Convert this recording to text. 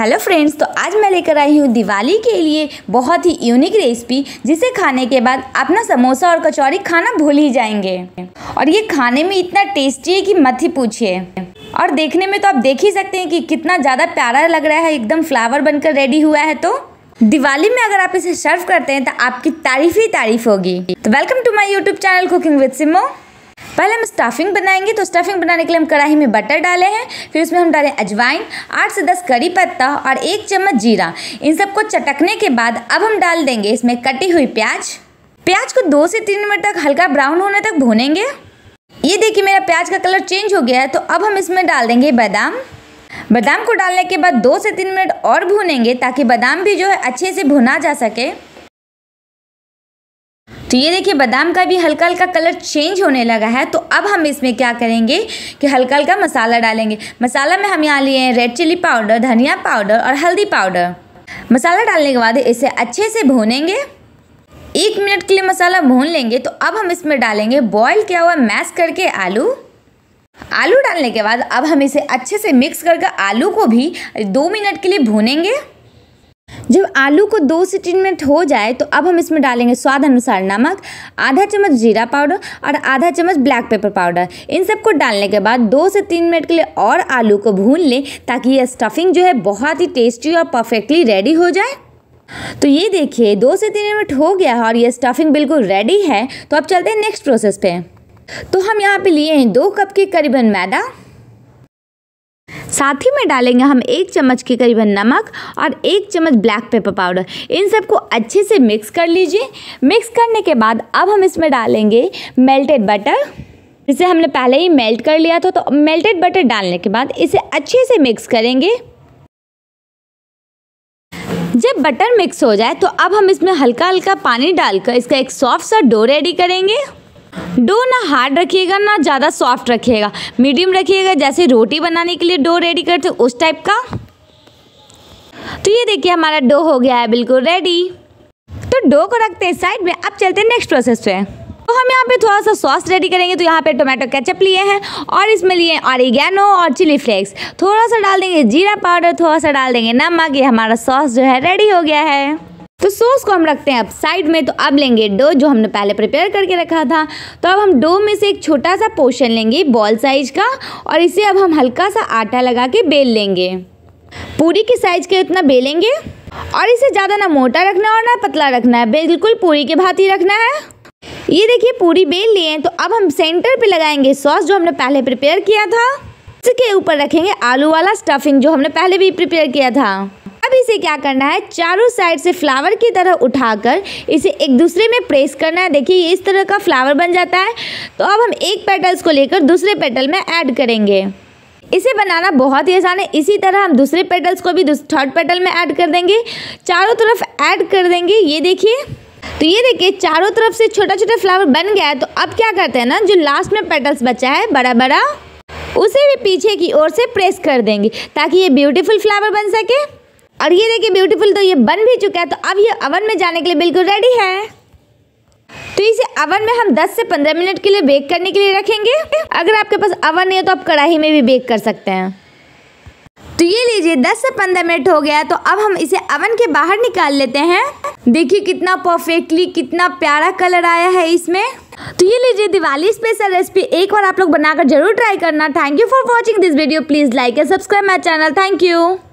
hello friends तो आज मैं लेकर आई हूँ दिवाली के लिए बहुत ही यूनिक रेसिपी जिसे खाने के बाद अपना समोसा और कचौरी खाना भूल ही जाएंगे और ये खाने में इतना टेस्टी है कि मत ही पूछिए और देखने में तो आप देख ही सकते हैं कि कितना ज़्यादा प्यारा लग रहा है एकदम फ्लावर बनकर रेडी हुआ है तो दिवाली में अगर आप इसे सर्व करते हैं तो आपकी तारीफ ही तारीफ होगी तो welcome to my YouTube channel cooking with सिमो पहले हम स्टफिंग बनाएंगे तो स्टफिंग बनाने के लिए हम कढ़ाई में बटर डाले हैं फिर उसमें हम डालें अजवाइन आठ से दस करी पत्ता और एक चम्मच जीरा इन सबको चटकने के बाद अब हम डाल देंगे इसमें कटी हुई प्याज प्याज को दो से तीन मिनट तक हल्का ब्राउन होने तक भूनेंगे ये देखिए मेरा प्याज का कलर चेंज हो गया है तो अब हम इसमें डाल देंगे बादाम बादाम को डालने के बाद दो से तीन मिनट और भूनेंगे ताकि बादाम भी जो है अच्छे से भुना जा सके तो ये देखिए बादाम का भी हल्का हल्का कलर चेंज होने लगा है तो अब हम इसमें क्या करेंगे कि हल्का हल्का मसाला डालेंगे मसाला में हम यहाँ लिए हैं रेड चिली पाउडर धनिया पाउडर और हल्दी पाउडर मसाला डालने के बाद इसे अच्छे से भूनेंगे एक मिनट के लिए मसाला भून लेंगे तो अब हम इसमें डालेंगे बॉईल किया हुआ मैश करके आलू आलू डालने के बाद अब हम इसे अच्छे से मिक्स करके आलू को भी दो मिनट के लिए भूनेंगे जब आलू को दो से तीन मिनट हो जाए तो अब हम इसमें डालेंगे स्वाद अनुसार नमक आधा चम्मच जीरा पाउडर और आधा चम्मच ब्लैक पेपर पाउडर इन सबको डालने के बाद दो से तीन मिनट के लिए और आलू को भून लें ताकि ये स्टफिंग जो है बहुत ही टेस्टी और परफेक्टली रेडी हो जाए तो ये देखिए दो से तीन मिनट हो गया है और ये स्टफिंग बिल्कुल रेडी है तो अब चलते हैं नेक्स्ट प्रोसेस पे तो हम यहाँ पे लिए हैं दो कप के करीबन मैदा साथ ही में डालेंगे हम एक चम्मच के करीबन नमक और एक चम्मच ब्लैक पेपर पाउडर इन सबको अच्छे से मिक्स कर लीजिए मिक्स करने के बाद अब हम इसमें डालेंगे मेल्टेड बटर जिसे हमने पहले ही मेल्ट कर लिया था तो मेल्टेड बटर डालने के बाद इसे अच्छे से मिक्स करेंगे जब बटर मिक्स हो जाए तो अब हम इसमें हल्का हल्का पानी डालकर इसका एक सॉफ्ट सा डो रेडी करेंगे डो ना हार्ड रखिएगा ना ज़्यादा सॉफ्ट रखिएगा मीडियम रखिएगा जैसे रोटी बनाने के लिए डो रेडी करते उस टाइप का तो ये देखिए हमारा डो हो गया है बिल्कुल रेडी तो डो को रखते हैं साइड में अब चलते हैं नेक्स्ट प्रोसेस पे तो हम यहाँ पे थोड़ा सा सॉस रेडी करेंगे तो यहाँ पे टोमेटो केचप लिए हैं और इसमें लिए ऑरिगेनो और चिली फ्लेक्स थोड़ा सा डाल देंगे जीरा पाउडर थोड़ा सा डाल देंगे नमक ये हमारा सॉस जो है रेडी हो गया है तो सॉस को हम रखते हैं अब साइड में तो अब लेंगे डो जो हमने पहले प्रिपेयर करके रखा था तो अब हम डो में से एक छोटा सा पोर्शन लेंगे बॉल साइज का और इसे अब हम हल्का सा आटा लगा के बेल लेंगे पूरी के साइज के उतना बेलेंगे और इसे ज़्यादा ना मोटा रखना और ना पतला रखना है बिल्कुल पूरी के भांति रखना है ये देखिए पूरी बेल लिए तो अब हम सेंटर पे लगाएंगे सॉस जो हमने पहले प्रिपेयर किया था इसके ऊपर रखेंगे आलू वाला स्टफिंग जो हमने पहले भी प्रिपेयर किया था इसे क्या करना है चारों साइड से फ्लावर की तरह उठाकर इसे एक दूसरे में प्रेस करना है देखिए इस तरह का फ्लावर बन जाता है तो अब हम एक पेटल्स को लेकर दूसरे पेटल में ऐड करेंगे इसे बनाना बहुत ही आसान है इसी तरह हम दूसरे पेटल्स को भी थर्ड पेटल में ऐड कर देंगे चारों तरफ ऐड कर देंगे ये देखिए तो ये देखिए चारों तरफ से छोटा छोटा फ्लावर बन गया है तो अब क्या करते हैं ना जो लास्ट में पेटल्स बचा है बड़ा बड़ा उसे भी पीछे की ओर से प्रेस कर देंगे ताकि ये ब्यूटीफुल फ्लावर बन सके और ये देखिए ब्यूटीफुल तो ये बन भी चुका है तो अब ये अवन में जाने के लिए बिल्कुल रेडी है तो इसे अवन में हम 10 से 15 मिनट के लिए बेक करने के लिए रखेंगे अगर आपके पास अवन नहीं है तो आप कढ़ाई में भी बेक कर सकते हैं तो ये लीजिए 10 से 15 मिनट हो गया तो अब हम इसे अवन के बाहर निकाल लेते हैं देखिए कितना परफेक्टली कितना प्यारा कलर आया है इसमें तो ये लीजिए दिवाली स्पेशल रेसिपी एक बार आप लोग बनाकर जरूर ट्राई करना thank you for watching this video please like and subscribe my channel thank you